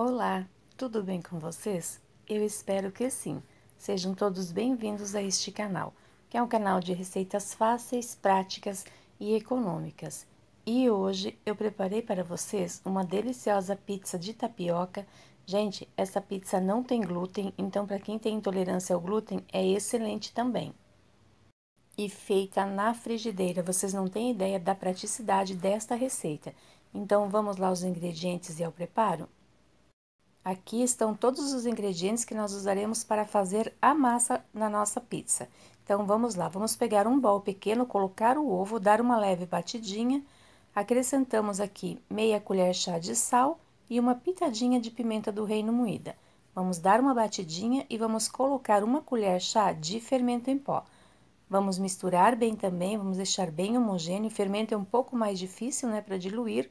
Olá, tudo bem com vocês? Eu espero que sim. Sejam todos bem-vindos a este canal, que é um canal de receitas fáceis, práticas e econômicas. E hoje eu preparei para vocês uma deliciosa pizza de tapioca. Gente, essa pizza não tem glúten, então para quem tem intolerância ao glúten é excelente também. E feita na frigideira, vocês não têm ideia da praticidade desta receita. Então vamos lá aos ingredientes e ao preparo? Aqui estão todos os ingredientes que nós usaremos para fazer a massa na nossa pizza. Então, vamos lá, vamos pegar um bol pequeno, colocar o ovo, dar uma leve batidinha, acrescentamos aqui meia colher chá de sal e uma pitadinha de pimenta do reino moída. Vamos dar uma batidinha e vamos colocar uma colher chá de fermento em pó. Vamos misturar bem também, vamos deixar bem homogêneo. O fermento é um pouco mais difícil, né, para diluir,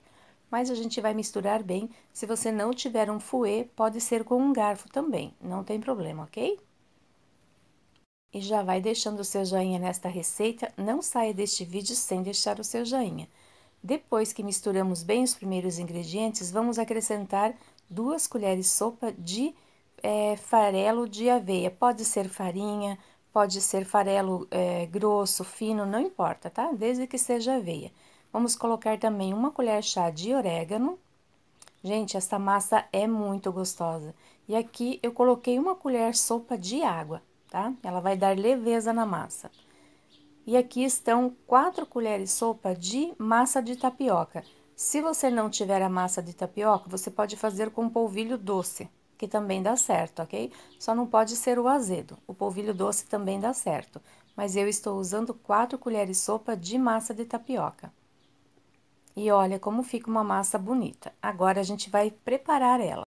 mas a gente vai misturar bem. Se você não tiver um fouet, pode ser com um garfo também, não tem problema, ok? E já vai deixando o seu joinha nesta receita, não saia deste vídeo sem deixar o seu joinha. Depois que misturamos bem os primeiros ingredientes, vamos acrescentar duas colheres de sopa de é, farelo de aveia. Pode ser farinha, pode ser farelo é, grosso, fino, não importa, tá? Desde que seja aveia. Vamos colocar também uma colher chá de orégano. Gente, essa massa é muito gostosa. E aqui eu coloquei uma colher sopa de água, tá? Ela vai dar leveza na massa. E aqui estão quatro colheres sopa de massa de tapioca. Se você não tiver a massa de tapioca, você pode fazer com polvilho doce, que também dá certo, ok? Só não pode ser o azedo. O polvilho doce também dá certo. Mas eu estou usando quatro colheres sopa de massa de tapioca. E olha como fica uma massa bonita. Agora a gente vai preparar ela.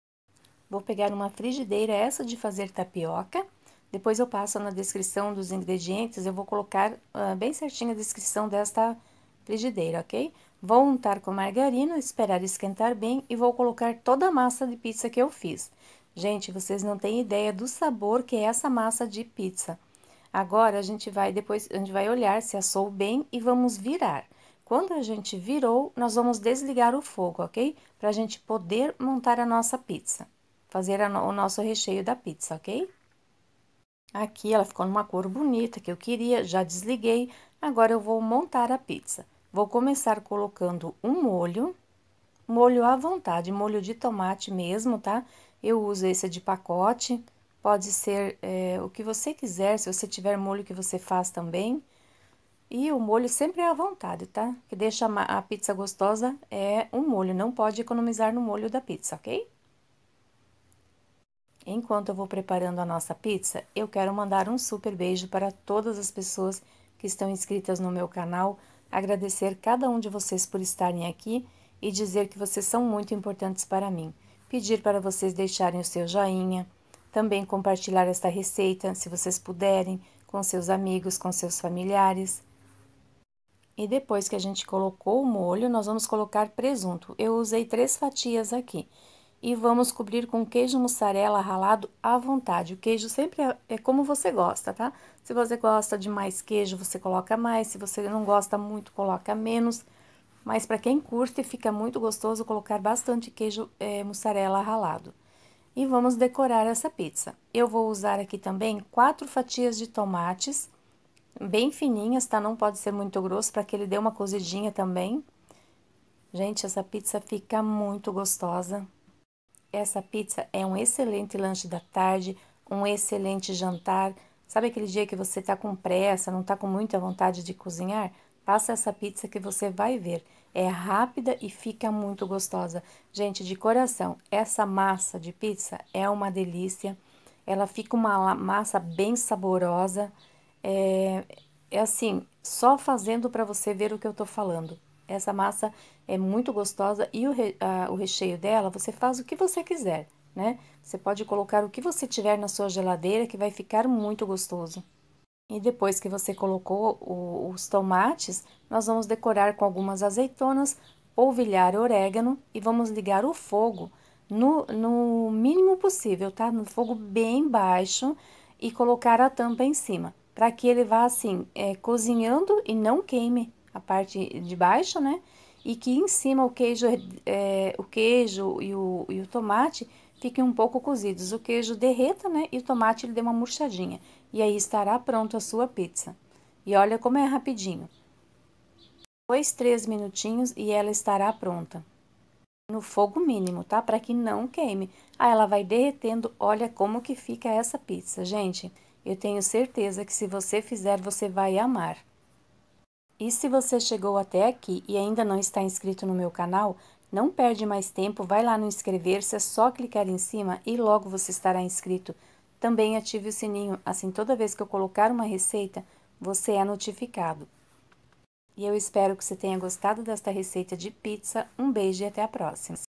Vou pegar uma frigideira, essa de fazer tapioca. Depois eu passo na descrição dos ingredientes, eu vou colocar uh, bem certinho a descrição desta frigideira, ok? Vou untar com margarina, esperar esquentar bem e vou colocar toda a massa de pizza que eu fiz. Gente, vocês não têm ideia do sabor que é essa massa de pizza. Agora, a gente vai depois, a gente vai olhar se assou bem e vamos virar. Quando a gente virou, nós vamos desligar o fogo, ok? Para a gente poder montar a nossa pizza, fazer no, o nosso recheio da pizza, ok? Aqui ela ficou numa cor bonita que eu queria, já desliguei. Agora eu vou montar a pizza. Vou começar colocando um molho, molho à vontade, molho de tomate mesmo, tá? Eu uso esse de pacote, pode ser é, o que você quiser, se você tiver molho que você faz também. E o molho sempre é à vontade, tá? O que deixa a pizza gostosa é o um molho, não pode economizar no molho da pizza, ok? Enquanto eu vou preparando a nossa pizza, eu quero mandar um super beijo para todas as pessoas que estão inscritas no meu canal, agradecer cada um de vocês por estarem aqui e dizer que vocês são muito importantes para mim. Pedir para vocês deixarem o seu joinha, também compartilhar esta receita, se vocês puderem, com seus amigos, com seus familiares e depois que a gente colocou o molho, nós vamos colocar presunto. Eu usei três fatias aqui. E vamos cobrir com queijo mussarela ralado à vontade. O queijo sempre é, é como você gosta, tá? Se você gosta de mais queijo, você coloca mais. Se você não gosta muito, coloca menos. Mas para quem curte, fica muito gostoso colocar bastante queijo é, mussarela ralado. E vamos decorar essa pizza. Eu vou usar aqui também quatro fatias de tomates bem fininhas, tá? Não pode ser muito grosso para que ele dê uma cozidinha também. Gente, essa pizza fica muito gostosa. Essa pizza é um excelente lanche da tarde, um excelente jantar. Sabe aquele dia que você tá com pressa, não tá com muita vontade de cozinhar? passa essa pizza que você vai ver. É rápida e fica muito gostosa. Gente, de coração, essa massa de pizza é uma delícia. Ela fica uma massa bem saborosa. É, é assim, só fazendo para você ver o que eu tô falando. Essa massa é muito gostosa e o, re, a, o recheio dela você faz o que você quiser, né? Você pode colocar o que você tiver na sua geladeira que vai ficar muito gostoso. E depois que você colocou o, os tomates, nós vamos decorar com algumas azeitonas, polvilhar orégano e vamos ligar o fogo no, no mínimo possível, tá? No fogo bem baixo e colocar a tampa em cima para que ele vá assim, é, cozinhando e não queime a parte de baixo, né? E que em cima o queijo, é, o queijo e o, e o tomate fiquem um pouco cozidos. O queijo derreta, né? E o tomate ele dê uma murchadinha. E aí estará pronto a sua pizza. E olha como é rapidinho. Dois, três minutinhos e ela estará pronta. No fogo mínimo, tá? Para que não queime. Aí ela vai derretendo. Olha como que fica essa pizza, gente. Eu tenho certeza que se você fizer, você vai amar. E se você chegou até aqui e ainda não está inscrito no meu canal, não perde mais tempo, vai lá no inscrever-se, é só clicar em cima e logo você estará inscrito. Também ative o sininho, assim toda vez que eu colocar uma receita, você é notificado. E eu espero que você tenha gostado desta receita de pizza. Um beijo e até a próxima!